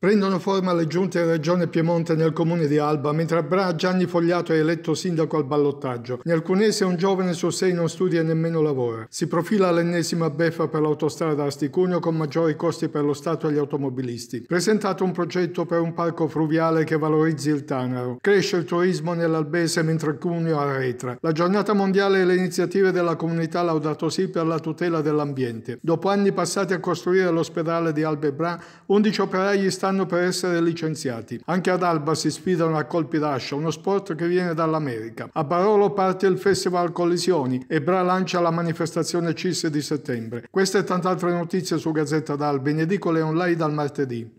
Prendono forma le giunte in Regione Piemonte nel comune di Alba, mentre Bra Gianni Fogliato è eletto sindaco al ballottaggio. Nel Cunese un giovane su sei non studia e nemmeno lavora. Si profila l'ennesima beffa per l'autostrada Asticugno con maggiori costi per lo Stato e gli automobilisti. Presentato un progetto per un parco fluviale che valorizzi il Tanaro. Cresce il turismo nell'Albese mentre Cuneo arretra. La giornata mondiale e le iniziative della comunità Laudato sì per la tutela dell'ambiente. Dopo anni passati a costruire l'ospedale di Alba e Bra, 11 operai stanno stanno per essere licenziati. Anche ad Alba si sfidano a colpi d'ascia, uno sport che viene dall'America. A Barolo parte il Festival Collisioni e Bra lancia la manifestazione CIS di settembre. Queste e tante altre notizie su Gazzetta d'Alba in edicole online dal martedì.